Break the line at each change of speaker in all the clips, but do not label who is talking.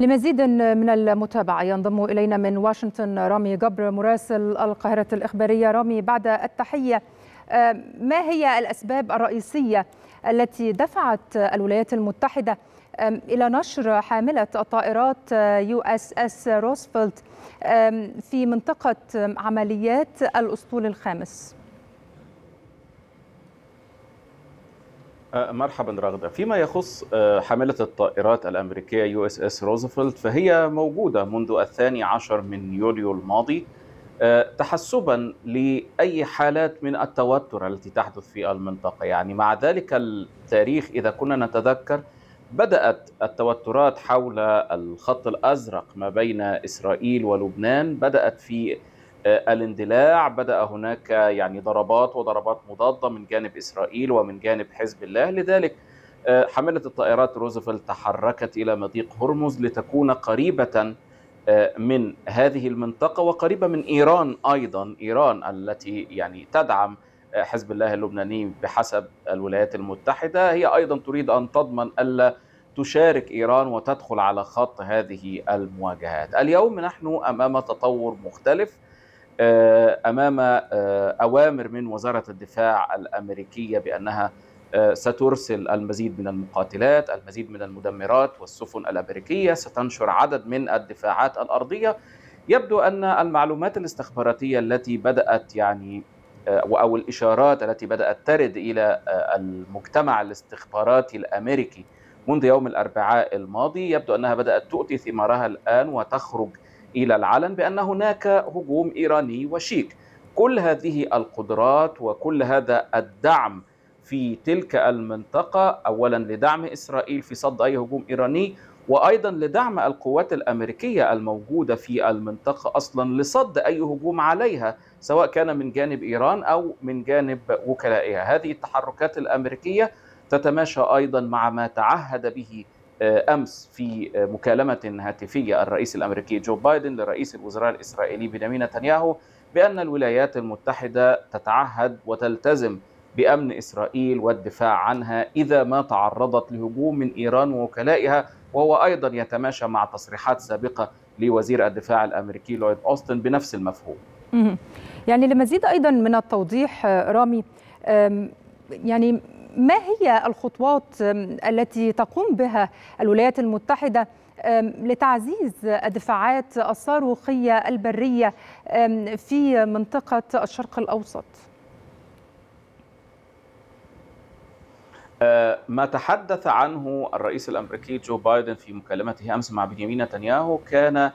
لمزيد من المتابعة ينضم إلينا من واشنطن رامي جبر مراسل القاهرة الإخبارية رامي بعد التحية آه، ما هي الأسباب الرئيسية التي دفعت الولايات المتحدة إلى نشر حاملة الطائرات آه، يو اس اس روزفلت في منطقة عمليات الأسطول الخامس؟
آه، مرحبا رغدة فيما يخص آه، حاملة الطائرات الأمريكية يو اس اس روزفلت فهي موجودة منذ الثاني عشر من يوليو الماضي آه، تحسبا لأي حالات من التوتر التي تحدث في المنطقة يعني مع ذلك التاريخ إذا كنا نتذكر بدأت التوترات حول الخط الأزرق ما بين إسرائيل ولبنان بدأت في آه، الاندلاع بدا هناك يعني ضربات وضربات مضاده من جانب اسرائيل ومن جانب حزب الله لذلك آه، حامله الطائرات روزفلت تحركت الى مضيق هرمز لتكون قريبه آه، من هذه المنطقه وقريبه من ايران ايضا ايران التي يعني تدعم حزب الله اللبناني بحسب الولايات المتحده هي ايضا تريد ان تضمن الا تشارك ايران وتدخل على خط هذه المواجهات اليوم نحن امام تطور مختلف آه، امام آه، اوامر من وزاره الدفاع الامريكيه بانها آه، سترسل المزيد من المقاتلات، المزيد من المدمرات والسفن الامريكيه، ستنشر عدد من الدفاعات الارضيه. يبدو ان المعلومات الاستخباراتيه التي بدات يعني او الاشارات التي بدات ترد الى المجتمع الاستخباراتي الامريكي منذ يوم الاربعاء الماضي يبدو انها بدات تؤتي ثمارها الان وتخرج إلى العلن بأن هناك هجوم إيراني وشيك كل هذه القدرات وكل هذا الدعم في تلك المنطقة أولا لدعم إسرائيل في صد أي هجوم إيراني وأيضا لدعم القوات الأمريكية الموجودة في المنطقة أصلا لصد أي هجوم عليها سواء كان من جانب إيران أو من جانب وكلائها هذه التحركات الأمريكية تتماشى أيضا مع ما تعهد به آه، امس في آه، مكالمه هاتفيه الرئيس الامريكي جو بايدن لرئيس الوزراء الاسرائيلي بنيامين نتنياهو بان الولايات المتحده تتعهد وتلتزم بامن اسرائيل والدفاع عنها اذا ما تعرضت لهجوم من ايران ووكلائها وهو ايضا يتماشى مع تصريحات سابقه لوزير الدفاع الامريكي لويد اوستن بنفس المفهوم.
يعني لمزيد ايضا من التوضيح آه، رامي يعني ما هي الخطوات التي تقوم بها الولايات المتحده لتعزيز الدفاعات الصاروخيه البريه في منطقه الشرق الاوسط؟
أه، ما تحدث عنه الرئيس الامريكي جو بايدن في مكالمته امس مع بنيامين نتنياهو كان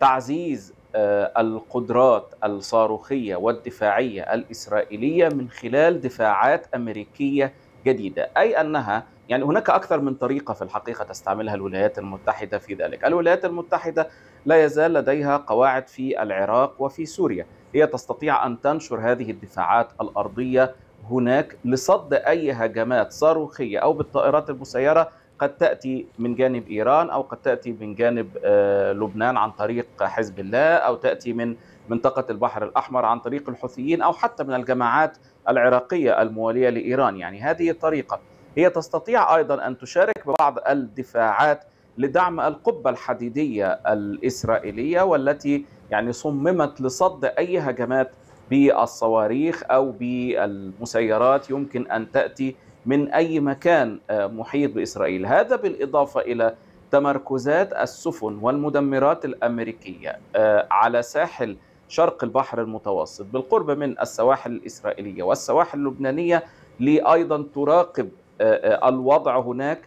تعزيز أه، القدرات الصاروخيه والدفاعيه الاسرائيليه من خلال دفاعات امريكيه جديدة أي أنها يعني هناك أكثر من طريقة في الحقيقة تستعملها الولايات المتحدة في ذلك الولايات المتحدة لا يزال لديها قواعد في العراق وفي سوريا هي تستطيع أن تنشر هذه الدفاعات الأرضية هناك لصد أي هجمات صاروخية أو بالطائرات المسيرة قد تأتي من جانب إيران أو قد تأتي من جانب آه، لبنان عن طريق حزب الله أو تأتي من منطقة البحر الأحمر عن طريق الحوثيين أو حتى من الجماعات العراقية الموالية لإيران يعني هذه الطريقة هي تستطيع أيضا أن تشارك ببعض الدفاعات لدعم القبة الحديدية الإسرائيلية والتي يعني صممت لصد أي هجمات بالصواريخ أو بالمسيرات يمكن أن تأتي من أي مكان آه، محيط بإسرائيل هذا بالإضافة إلى تمركزات السفن والمدمرات الأمريكية آه، على ساحل شرق البحر المتوسط بالقرب من السواحل الإسرائيلية والسواحل اللبنانية لأيضا تراقب آه، الوضع هناك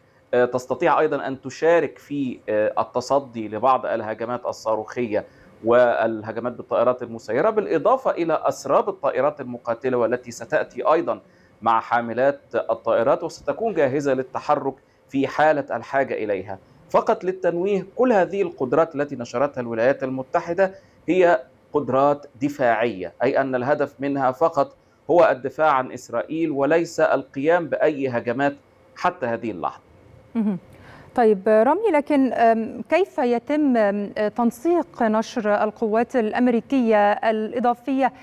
تستطيع أيضا أن تشارك في التصدي لبعض الهجمات الصاروخية والهجمات بالطائرات المسيرة بالإضافة إلى أسراب الطائرات المقاتلة والتي ستأتي أيضا مع حاملات الطائرات وستكون جاهزة للتحرك في حالة الحاجة إليها فقط للتنويه كل هذه القدرات التي نشرتها الولايات المتحدة هي قدرات دفاعية أي أن الهدف منها فقط هو الدفاع عن إسرائيل وليس القيام بأي هجمات حتى هذه اللحظة
طيب رامي لكن كيف يتم تنسيق نشر القوات الامريكيه الاضافيه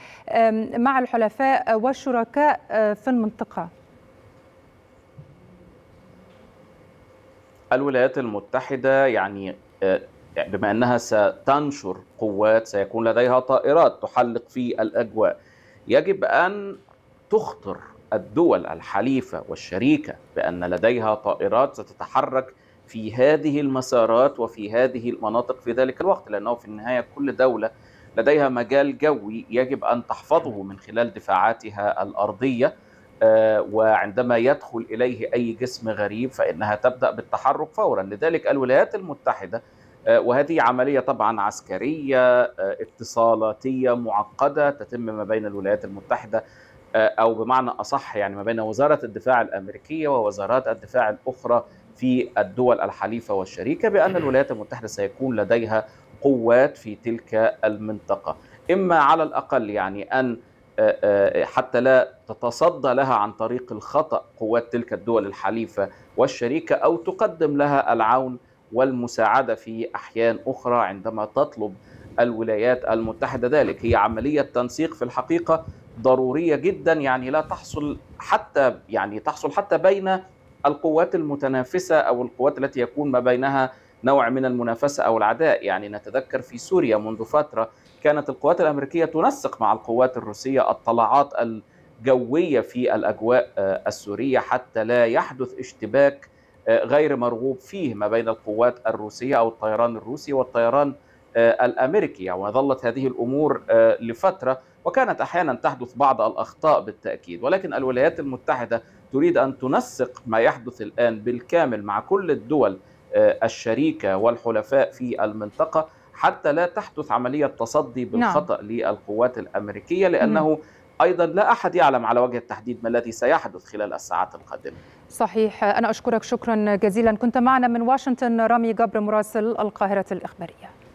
مع الحلفاء والشركاء أه، في المنطقه؟
الولايات المتحده يعني،, أه، يعني بما انها ستنشر قوات سيكون لديها طائرات تحلق في الاجواء يجب ان تخطر الدول الحليفه والشريكه بان لديها طائرات ستتحرك في هذه المسارات وفي هذه المناطق في ذلك الوقت لأنه في النهاية كل دولة لديها مجال جوي يجب أن تحفظه من خلال دفاعاتها الأرضية آه، وعندما يدخل إليه أي جسم غريب فإنها تبدأ بالتحرك فورا لذلك الولايات المتحدة آه، وهذه عملية طبعا عسكرية آه، اتصالاتية معقدة تتم ما بين الولايات المتحدة أو بمعنى أصح يعني ما بين وزارة الدفاع الأمريكية ووزارات الدفاع الأخرى في الدول الحليفة والشريكة بأن الولايات المتحدة سيكون لديها قوات في تلك المنطقة إما على الأقل يعني أن آه، آه، حتى لا تتصدى لها عن طريق الخطأ قوات تلك الدول الحليفة والشريكة أو تقدم لها العون والمساعدة في أحيان أخرى عندما تطلب الولايات المتحدة ذلك هي عملية تنسيق في الحقيقة ضرورية جدا يعني لا تحصل حتى يعني تحصل حتى بين القوات المتنافسة أو القوات التي يكون ما بينها نوع من المنافسة أو العداء يعني نتذكر في سوريا منذ فترة كانت القوات الأمريكية تنسق مع القوات الروسية الطلعات الجوية في الأجواء آه، السورية حتى لا يحدث اشتباك آه، غير مرغوب فيه ما بين القوات الروسية أو الطيران الروسي والطيران آه، الأمريكي وظلت يعني هذه الأمور لفترة وكانت أحيانا تحدث بعض الأخطاء بالتأكيد ولكن الولايات المتحدة تريد أن تنسق ما يحدث الآن بالكامل مع كل الدول آه، الشريكة والحلفاء في المنطقة حتى لا تحدث عملية تصدي نعم. بالخطأ نعم. للقوات الأمريكية لأنه ايضا لا احد يعلم على وجه التحديد ما الذي سيحدث خلال الساعات
القادمه. صحيح انا اشكرك شكرا جزيلا كنت معنا من واشنطن رامي جبر مراسل القاهره الاخباريه.